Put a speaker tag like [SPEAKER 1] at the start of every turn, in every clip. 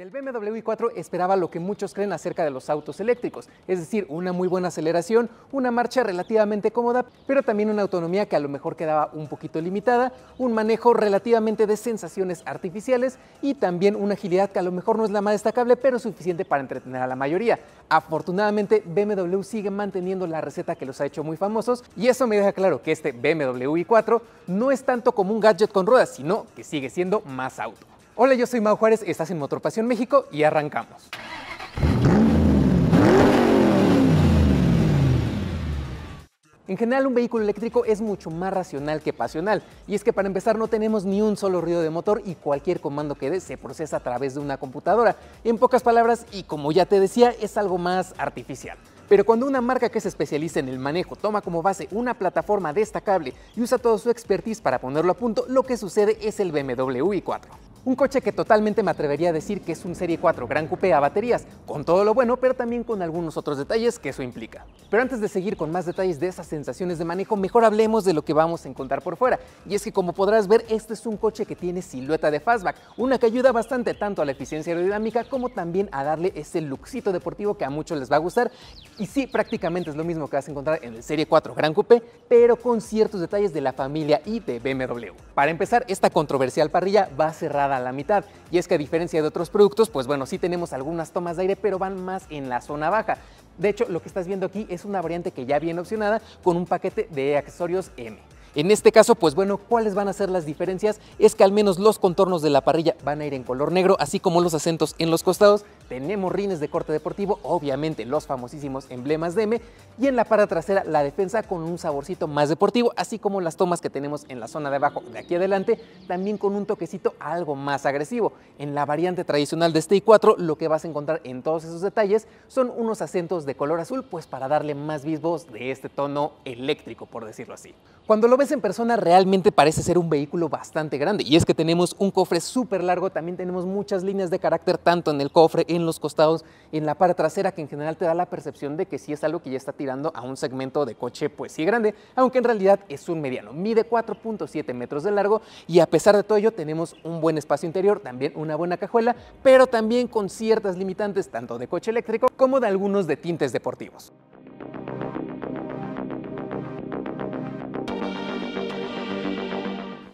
[SPEAKER 1] El BMW i4 esperaba lo que muchos creen acerca de los autos eléctricos, es decir, una muy buena aceleración, una marcha relativamente cómoda, pero también una autonomía que a lo mejor quedaba un poquito limitada, un manejo relativamente de sensaciones artificiales y también una agilidad que a lo mejor no es la más destacable, pero suficiente para entretener a la mayoría. Afortunadamente, BMW sigue manteniendo la receta que los ha hecho muy famosos y eso me deja claro que este BMW i4 no es tanto como un gadget con ruedas, sino que sigue siendo más auto. Hola, yo soy Mau Juárez, estás en Motorpasión México y arrancamos. En general, un vehículo eléctrico es mucho más racional que pasional, y es que para empezar no tenemos ni un solo ruido de motor y cualquier comando que dé se procesa a través de una computadora. En pocas palabras, y como ya te decía, es algo más artificial. Pero cuando una marca que se especializa en el manejo toma como base una plataforma destacable y usa toda su expertise para ponerlo a punto, lo que sucede es el BMW i4. Un coche que totalmente me atrevería a decir que es un Serie 4 Gran Coupé a baterías, con todo lo bueno, pero también con algunos otros detalles que eso implica. Pero antes de seguir con más detalles de esas sensaciones de manejo, mejor hablemos de lo que vamos a encontrar por fuera. Y es que como podrás ver, este es un coche que tiene silueta de fastback, una que ayuda bastante tanto a la eficiencia aerodinámica como también a darle ese luxito deportivo que a muchos les va a gustar. Y sí, prácticamente es lo mismo que vas a encontrar en el Serie 4 Gran Coupé, pero con ciertos detalles de la familia y BMW. Para empezar, esta controversial parrilla va cerrada a la mitad. Y es que a diferencia de otros productos, pues bueno, sí tenemos algunas tomas de aire, pero van más en la zona baja. De hecho, lo que estás viendo aquí es una variante que ya viene opcionada con un paquete de accesorios M. En este caso, pues bueno, ¿cuáles van a ser las diferencias? Es que al menos los contornos de la parrilla van a ir en color negro, así como los acentos en los costados tenemos rines de corte deportivo, obviamente los famosísimos emblemas de M, y en la parte trasera la defensa con un saborcito más deportivo, así como las tomas que tenemos en la zona de abajo de aquí adelante, también con un toquecito algo más agresivo. En la variante tradicional de este i4, lo que vas a encontrar en todos esos detalles son unos acentos de color azul, pues para darle más bisbos de este tono eléctrico, por decirlo así. Cuando lo ves en persona realmente parece ser un vehículo bastante grande, y es que tenemos un cofre súper largo, también tenemos muchas líneas de carácter tanto en el cofre, en en los costados, en la parte trasera, que en general te da la percepción de que sí es algo que ya está tirando a un segmento de coche pues sí grande, aunque en realidad es un mediano. Mide 4.7 metros de largo y a pesar de todo ello tenemos un buen espacio interior, también una buena cajuela, pero también con ciertas limitantes tanto de coche eléctrico como de algunos de tintes deportivos.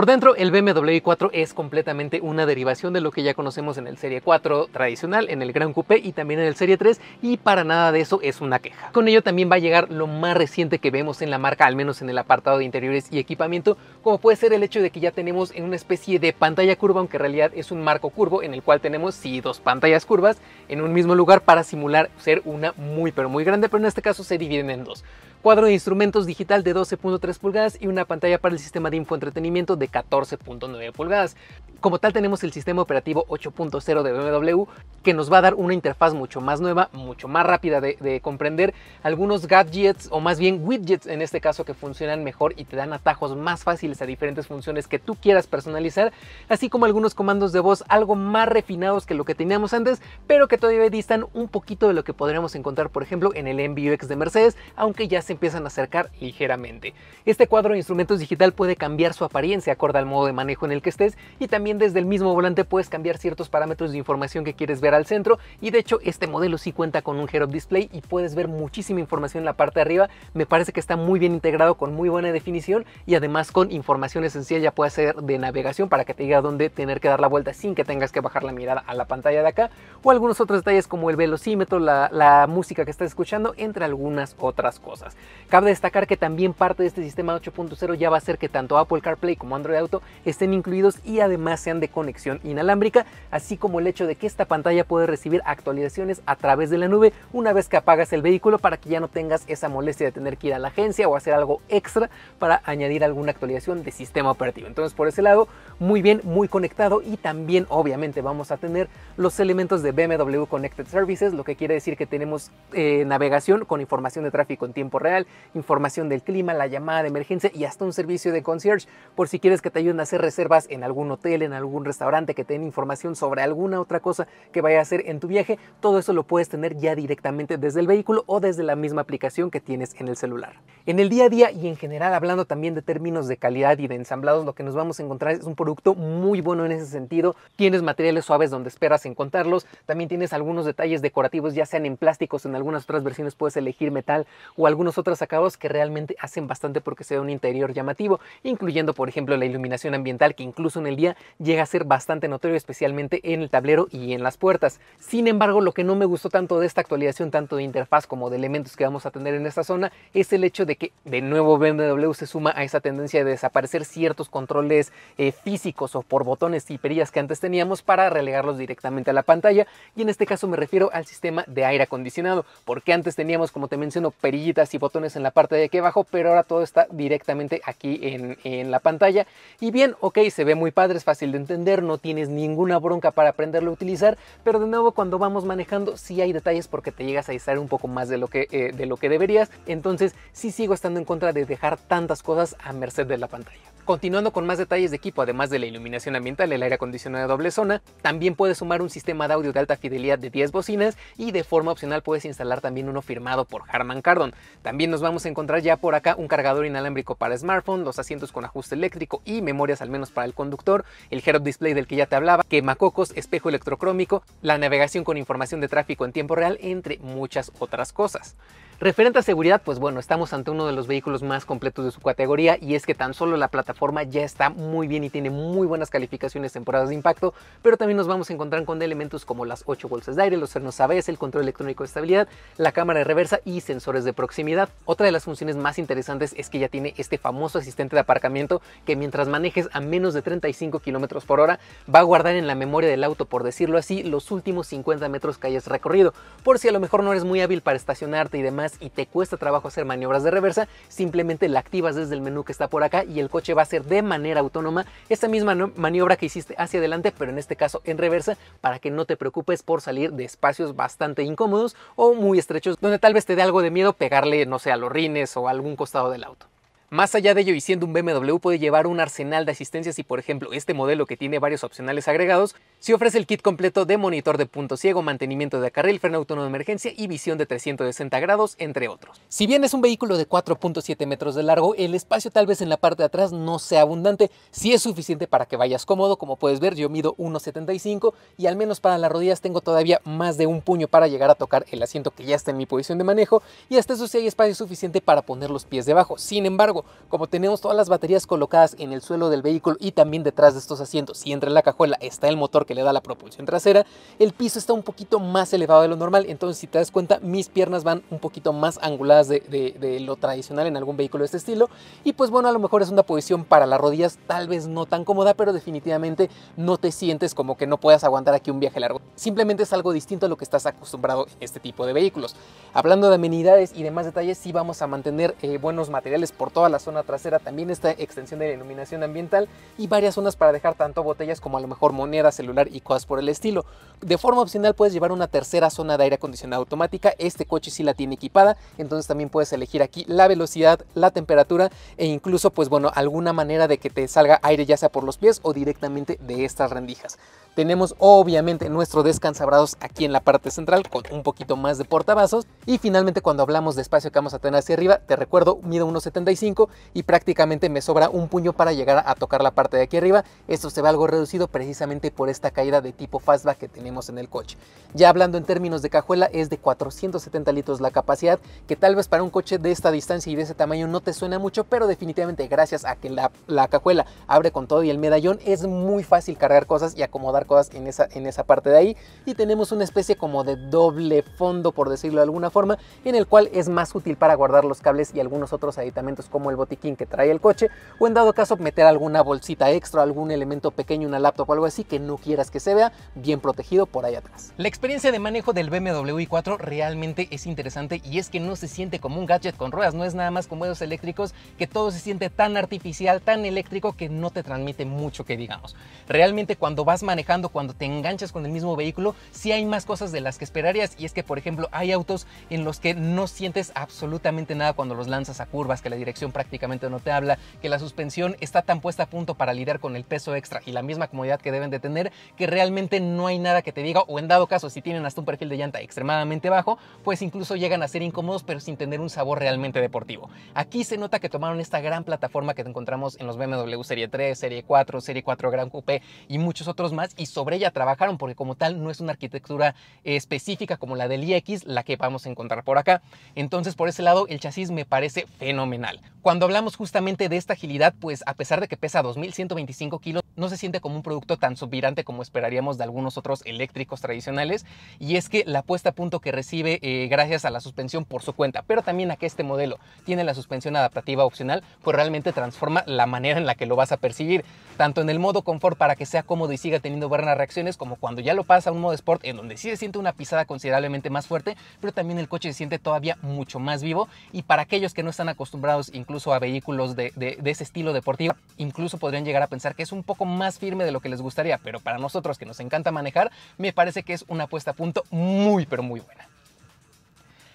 [SPEAKER 1] Por dentro, el BMW 4 es completamente una derivación de lo que ya conocemos en el Serie 4 tradicional, en el Gran Coupé y también en el Serie 3, y para nada de eso es una queja. Con ello también va a llegar lo más reciente que vemos en la marca, al menos en el apartado de interiores y equipamiento, como puede ser el hecho de que ya tenemos en una especie de pantalla curva, aunque en realidad es un marco curvo, en el cual tenemos sí dos pantallas curvas en un mismo lugar para simular ser una muy pero muy grande, pero en este caso se dividen en dos cuadro de instrumentos digital de 12.3 pulgadas y una pantalla para el sistema de infoentretenimiento de 14.9 pulgadas. Como tal tenemos el sistema operativo 8.0 de BMW que nos va a dar una interfaz mucho más nueva, mucho más rápida de, comprender, algunos gadgets o más bien widgets en este caso que funcionan mejor y te dan atajos más fáciles a diferentes funciones que tú quieras personalizar, así como algunos comandos de voz algo más refinados que lo que teníamos antes, pero que todavía distan un poquito de lo que podríamos encontrar por ejemplo en el MBUX de Mercedes, aunque ya empiezan a acercar ligeramente. Este cuadro de instrumentos digital puede cambiar su apariencia acorde al modo de manejo en el que estés y también desde el mismo volante puedes cambiar ciertos parámetros de información que quieres ver al centro y de hecho este modelo sí cuenta con un head display y puedes ver muchísima información en la parte de arriba. Me parece que está muy bien integrado con muy buena definición y además con información esencial ya puede ser de navegación para que te diga dónde tener que dar la vuelta sin que tengas que bajar la mirada a la pantalla de acá o algunos otros detalles como el velocímetro, la, la música que estás escuchando, entre algunas otras cosas. Cabe destacar que también parte de este sistema 8.0 ya va a ser que tanto Apple CarPlay como Android Auto estén incluidos y además sean de conexión inalámbrica, así como el hecho de que esta pantalla puede recibir actualizaciones a través de la nube una vez que apagas el vehículo para que ya no tengas esa molestia de tener que ir a la agencia o hacer algo extra para añadir alguna actualización de sistema operativo. Entonces por ese lado, muy bien, muy conectado y también obviamente vamos a tener los elementos de BMW Connected Services, lo que quiere decir que tenemos eh, navegación con información de tráfico en tiempo real información del clima, la llamada de emergencia y hasta un servicio de concierge por si quieres que te ayuden a hacer reservas en algún hotel, en algún restaurante, que te den información sobre alguna otra cosa que vaya a hacer en tu viaje. Todo eso lo puedes tener ya directamente desde el vehículo o desde la misma aplicación que tienes en el celular. En el día a día y en general hablando también de términos de calidad y de ensamblados, lo que nos vamos a encontrar es un producto muy bueno en ese sentido. Tienes materiales suaves donde esperas encontrarlos, también tienes algunos detalles decorativos ya sean en plásticos, en algunas otras versiones puedes elegir metal o algunos otros acabados que realmente hacen bastante porque sea un interior llamativo, incluyendo por ejemplo la iluminación ambiental que incluso en el día llega a ser bastante notorio, especialmente en el tablero y en las puertas. Sin embargo, lo que no me gustó tanto de esta actualización, tanto de interfaz como de elementos que vamos a tener en esta zona, es el hecho de que de nuevo BMW se suma a esa tendencia de desaparecer ciertos controles eh, físicos o por botones y perillas que antes teníamos para relegarlos directamente a la pantalla. Y en este caso me refiero al sistema de aire acondicionado, porque antes teníamos, como te menciono, perillitas y botones en la parte de aquí abajo, pero ahora todo está directamente aquí en, en la pantalla. Y bien, ok, se ve muy padre, es fácil de entender, no tienes ninguna bronca para aprenderlo a utilizar, pero de nuevo cuando vamos manejando sí hay detalles porque te llegas a distraer un poco más de lo que, eh, de lo que deberías, entonces sí sigo estando en contra de dejar tantas cosas a merced de la pantalla. Continuando con más detalles de equipo, además de la iluminación ambiental, el aire acondicionado de doble zona, también puedes sumar un sistema de audio de alta fidelidad de 10 bocinas y de forma opcional puedes instalar también uno firmado por Harman Kardon. También también nos vamos a encontrar ya por acá un cargador inalámbrico para smartphone, los asientos con ajuste eléctrico y memorias al menos para el conductor, el head display del que ya te hablaba, quemacocos, espejo electrocrómico, la navegación con información de tráfico en tiempo real, entre muchas otras cosas. Referente a seguridad, pues bueno, estamos ante uno de los vehículos más completos de su categoría y es que tan solo la plataforma ya está muy bien y tiene muy buenas calificaciones temporadas de impacto, pero también nos vamos a encontrar con elementos como las 8 bolsas de aire, los cernos ABS, el control electrónico de estabilidad, la cámara de reversa y sensores de proximidad. Otra de las funciones más interesantes es que ya tiene este famoso asistente de aparcamiento que mientras manejes a menos de 35 km por hora va a guardar en la memoria del auto, por decirlo así, los últimos 50 metros que hayas recorrido, por si a lo mejor no eres muy hábil para estacionarte y demás y te cuesta trabajo hacer maniobras de reversa, simplemente la activas desde el menú que está por acá y el coche va a hacer de manera autónoma esa misma maniobra que hiciste hacia adelante, pero en este caso en reversa, para que no te preocupes por salir de espacios bastante incómodos o muy estrechos, donde tal vez te dé algo de miedo pegarle, no sé, a los rines o a algún costado del auto. Más allá de ello, y siendo un BMW, puede llevar un arsenal de asistencias y, por ejemplo, este modelo que tiene varios opcionales agregados, si ofrece el kit completo de monitor de punto ciego, mantenimiento de carril, freno autónomo de emergencia y visión de 360 grados, entre otros. Si bien es un vehículo de 4.7 metros de largo, el espacio tal vez en la parte de atrás no sea abundante, si es suficiente para que vayas cómodo, como puedes ver yo mido 1.75 y al menos para las rodillas tengo todavía más de un puño para llegar a tocar el asiento que ya está en mi posición de manejo y hasta eso sí hay espacio suficiente para poner los pies debajo. Sin embargo, como tenemos todas las baterías colocadas en el suelo del vehículo y también detrás de estos asientos y entre la cajuela está el motor que le da la propulsión trasera, el piso está un poquito más elevado de lo normal. Entonces, si te das cuenta, mis piernas van un poquito más anguladas de, lo tradicional en algún vehículo de este estilo. Y pues bueno, a lo mejor es una posición para las rodillas tal vez no tan cómoda, pero definitivamente no te sientes como que no puedas aguantar aquí un viaje largo. Simplemente es algo distinto a lo que estás acostumbrado en este tipo de vehículos. Hablando de amenidades y demás detalles, sí vamos a mantener eh, buenos materiales por toda la zona trasera también esta extensión de la iluminación ambiental y varias zonas para dejar tanto botellas como a lo mejor moneda, celular y cosas por el estilo. De forma opcional puedes llevar una tercera zona de aire acondicionado automática, este coche sí la tiene equipada, entonces también puedes elegir aquí la velocidad, la temperatura e incluso pues bueno, alguna manera de que te salga aire ya sea por los pies o directamente de estas rendijas. Tenemos obviamente nuestro descansabrados aquí en la parte central con un poquito más de portavasos. Y finalmente cuando hablamos de espacio que vamos a tener hacia arriba, te recuerdo, mido 1,75 y prácticamente me sobra un puño para llegar a tocar la parte de aquí arriba. Esto se ve algo reducido precisamente por esta caída de tipo fastback que tenemos en el coche. Ya hablando en términos de cajuela, es de 470 litros la capacidad, que tal vez para un coche de esta distancia y de ese tamaño no te suena mucho, pero definitivamente gracias a que la, la cajuela abre con todo y el medallón, es muy fácil cargar cosas y acomodar cosas en esa, en esa parte de ahí. Y tenemos una especie como de doble fondo, por decirlo de alguna forma, en el cual es más útil para guardar los cables y algunos otros aditamentos como el botiquín que trae el coche, o en dado caso meter alguna bolsita extra, algún elemento pequeño, una laptop o algo así que no quieras que se vea, bien protegido por ahí atrás. La experiencia de manejo del BMW i4 realmente es interesante y es que no se siente como un gadget con ruedas, no es nada más con esos eléctricos que todo se siente tan artificial, tan eléctrico que no te transmite mucho que digamos. Realmente cuando vas manejando cuando te enganchas con el mismo vehículo, si hay más cosas de las que esperarías. Y es que, por ejemplo, hay autos en los que no sientes absolutamente nada cuando los lanzas a curvas, que la dirección prácticamente no te habla, que la suspensión está tan puesta a punto para lidiar con el peso extra y la misma comodidad que deben de tener, que realmente no hay nada que te diga, o en dado caso, si tienen hasta un perfil de llanta extremadamente bajo, pues incluso llegan a ser incómodos, pero sin tener un sabor realmente deportivo. Aquí se nota que tomaron esta gran plataforma que encontramos en los BMW Serie 3, Serie 4, Serie 4 Gran Coupé y muchos otros más y sobre ella trabajaron, porque como tal no es una arquitectura específica como la del IX, la que vamos a encontrar por acá. Entonces, por ese lado, el chasis me parece fenomenal. Cuando hablamos justamente de esta agilidad, pues a pesar de que pesa 2.125 kilos, no se siente como un producto tan subirante como esperaríamos de algunos otros eléctricos tradicionales. Y es que la puesta a punto que recibe eh, gracias a la suspensión por su cuenta, pero también a que este modelo tiene la suspensión adaptativa opcional, pues realmente transforma la manera en la que lo vas a percibir, tanto en el modo confort para que sea cómodo y siga teniendo buenas reacciones, como cuando ya lo pasa a un modo sport en donde sí se siente una pisada considerablemente más fuerte, pero también el coche se siente todavía mucho más vivo. Y para aquellos que no están acostumbrados incluso a vehículos de, ese estilo deportivo, incluso podrían llegar a pensar que es un poco más más firme de lo que les gustaría, pero para nosotros que nos encanta manejar, me parece que es una apuesta a punto muy, pero muy buena.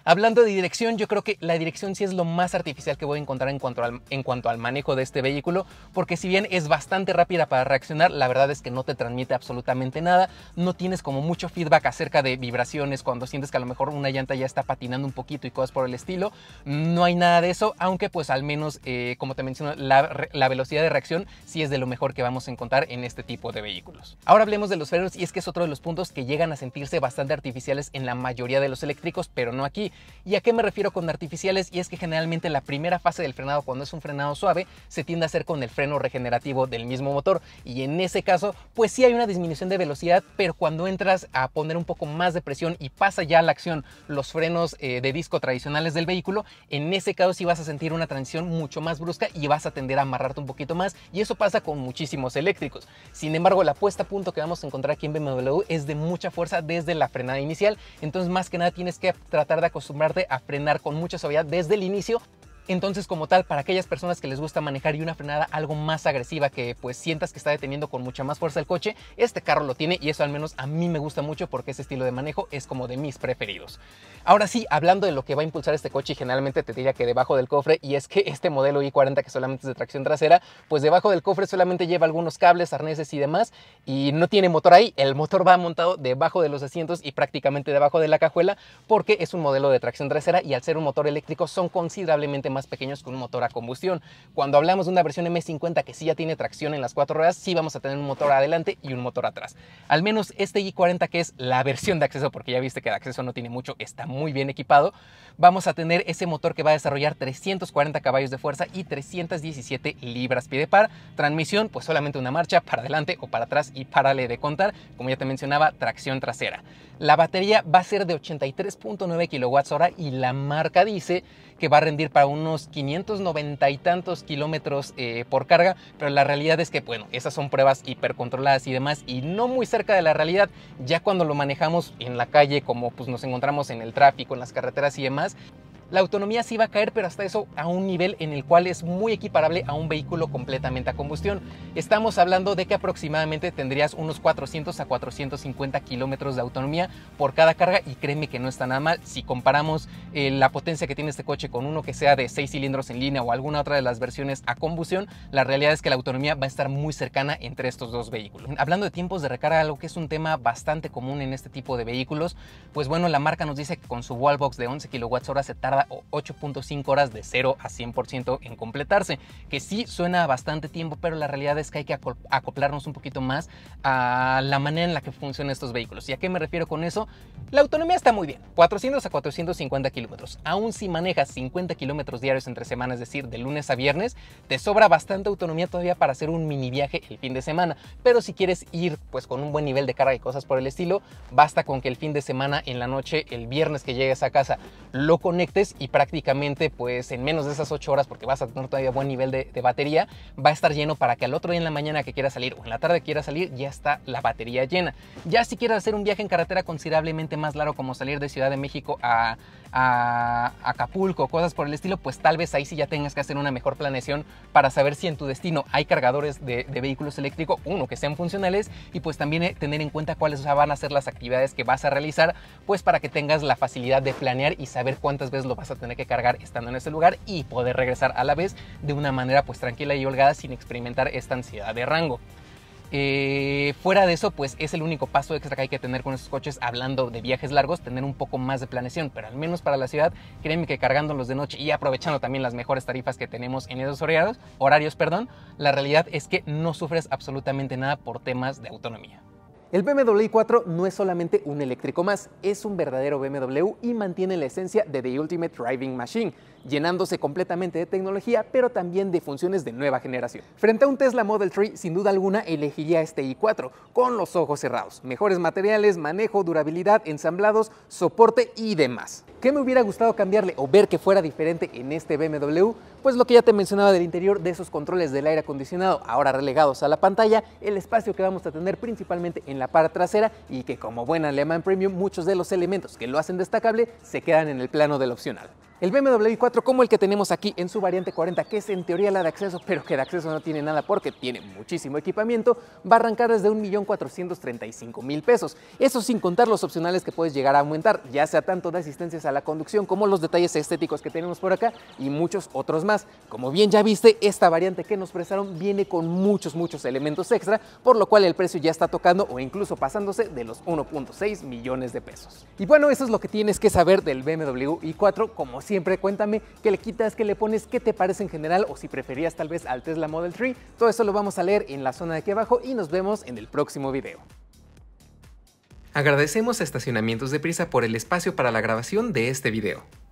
[SPEAKER 1] Hablando de dirección, yo creo que la dirección sí es lo más artificial que voy a encontrar en cuanto al, en cuanto al manejo de este vehículo, porque si bien es bastante rápida para reaccionar, la verdad es que no te transmite absolutamente nada, no tienes como mucho feedback acerca de vibraciones cuando sientes que a lo mejor una llanta ya está patinando un poquito y cosas por el estilo, no hay nada de eso, aunque pues al menos, eh, como te menciono, la, velocidad de reacción sí es de lo mejor que vamos a encontrar en este tipo de vehículos. Ahora hablemos de los frenos y es que es otro de los puntos que llegan a sentirse bastante artificiales en la mayoría de los eléctricos, pero no aquí. ¿Y a qué me refiero con artificiales? Y es que generalmente la primera fase del frenado, cuando es un frenado suave, se tiende a hacer con el freno regenerativo del mismo motor. Y en ese caso, pues sí hay una disminución de velocidad, pero cuando entras a poner un poco más de presión y pasa ya la acción los frenos eh, de disco tradicionales del vehículo, en ese caso sí vas a sentir una transición mucho más brusca y vas a tender a amarrarte un poquito más. Y eso pasa con muchísimos eléctricos. Sin embargo, la puesta a punto que vamos a encontrar aquí en BMW es de mucha fuerza desde la frenada inicial. Entonces, más que nada, tienes que tratar de acostumbrarte acostumbrarte a frenar con mucha suavidad desde el inicio entonces, como tal, para aquellas personas que les gusta manejar y una frenada algo más agresiva que pues sientas que está deteniendo con mucha más fuerza el coche, este carro lo tiene y eso al menos a mí me gusta mucho porque ese estilo de manejo es como de mis preferidos. Ahora sí, hablando de lo que va a impulsar este coche, generalmente te diría que debajo del cofre y es que este modelo i40 que solamente es de tracción trasera, pues debajo del cofre solamente lleva algunos cables, arneses y demás y no tiene motor ahí, el motor va montado debajo de los asientos y prácticamente debajo de la cajuela porque es un modelo de tracción trasera y al ser un motor eléctrico son considerablemente más más pequeños con un motor a combustión. Cuando hablamos de una versión M50 que sí ya tiene tracción en las cuatro ruedas, sí vamos a tener un motor adelante y un motor atrás. Al menos este i40 que es la versión de acceso, porque ya viste que de acceso no tiene mucho, está muy bien equipado, vamos a tener ese motor que va a desarrollar 340 caballos de fuerza y 317 libras-pie de par. Transmisión, pues solamente una marcha para adelante o para atrás y párale de contar, como ya te mencionaba, tracción trasera. La batería va a ser de 83.9 kWh y la marca dice que va a rendir para unos 590 y tantos kilómetros eh, por carga, pero la realidad es que, bueno, esas son pruebas hipercontroladas y demás, y no muy cerca de la realidad, ya cuando lo manejamos en la calle, como pues nos encontramos en el tráfico, en las carreteras y demás, la autonomía sí va a caer, pero hasta eso a un nivel en el cual es muy equiparable a un vehículo completamente a combustión. Estamos hablando de que aproximadamente tendrías unos 400 a 450 kilómetros de autonomía por cada carga y créeme que no está nada mal. Si comparamos eh, la potencia que tiene este coche con uno que sea de 6 cilindros en línea o alguna otra de las versiones a combustión, la realidad es que la autonomía va a estar muy cercana entre estos dos vehículos. Hablando de tiempos de recarga, algo que es un tema bastante común en este tipo de vehículos, pues bueno, la marca nos dice que con su wallbox de 11 kWh se tarda o 8.5 horas de 0 a 100% en completarse, que sí suena bastante tiempo, pero la realidad es que hay que acoplarnos un poquito más a la manera en la que funcionan estos vehículos. ¿Y a qué me refiero con eso? La autonomía está muy bien, 400 a 450 kilómetros. Aún si manejas 50 kilómetros diarios entre semanas, es decir, de lunes a viernes, te sobra bastante autonomía todavía para hacer un mini viaje el fin de semana. Pero si quieres ir pues con un buen nivel de carga y cosas por el estilo, basta con que el fin de semana en la noche, el viernes que llegues a casa, lo conectes y prácticamente pues en menos de esas 8 horas, porque vas a tener todavía buen nivel de, de batería, va a estar lleno para que al otro día en la mañana que quieras salir o en la tarde que quieras salir ya está la batería llena. Ya si quieres hacer un viaje en carretera considerablemente más largo como salir de Ciudad de México a a Acapulco, cosas por el estilo, pues tal vez ahí sí ya tengas que hacer una mejor planeación para saber si en tu destino hay cargadores de, vehículos eléctricos, uno, que sean funcionales y pues también eh, tener en cuenta cuáles van a ser las actividades que vas a realizar, pues para que tengas la facilidad de planear y saber cuántas veces lo vas a tener que cargar estando en ese lugar y poder regresar a la vez de una manera pues tranquila y holgada sin experimentar esta ansiedad de rango. Eh, fuera de eso, pues es el único paso extra que hay que tener con estos coches, hablando de viajes largos, tener un poco más de planeación, pero al menos para la ciudad, créeme que cargándolos de noche y aprovechando también las mejores tarifas que tenemos en esos horarios, horarios perdón, la realidad es que no sufres absolutamente nada por temas de autonomía. El BMW i4 no es solamente un eléctrico más, es un verdadero BMW y mantiene la esencia de The Ultimate Driving Machine, llenándose completamente de tecnología, pero también de funciones de nueva generación. Frente a un Tesla Model 3, sin duda alguna elegiría este i4, con los ojos cerrados. Mejores materiales, manejo, durabilidad, ensamblados, soporte y demás. ¿Qué me hubiera gustado cambiarle o ver que fuera diferente en este BMW? pues lo que ya te mencionaba del interior, de esos controles del aire acondicionado, ahora relegados a la pantalla, el espacio que vamos a tener principalmente en la parte trasera y que como buen alemán premium, muchos de los elementos que lo hacen destacable se quedan en el plano del opcional. El BMW i4 como el que tenemos aquí en su variante 40, que es en teoría la de acceso, pero que de acceso no tiene nada porque tiene muchísimo equipamiento, va a arrancar desde 1.435.000 pesos. Eso sin contar los opcionales que puedes llegar a aumentar, ya sea tanto de asistencias a la conducción como los detalles estéticos que tenemos por acá y muchos otros más. Como bien ya viste, esta variante que nos prestaron viene con muchos, muchos elementos extra, por lo cual el precio ya está tocando o incluso pasándose de los 1.6 millones de pesos. Y bueno, eso es lo que tienes que saber del BMW i4 como siempre, cuéntame qué le quitas, qué le pones, qué te parece en general o si preferías tal vez al Tesla Model 3. Todo eso lo vamos a leer en la zona de aquí abajo y nos vemos en el próximo video. Agradecemos a Estacionamientos de Prisa por el espacio para la grabación de este video.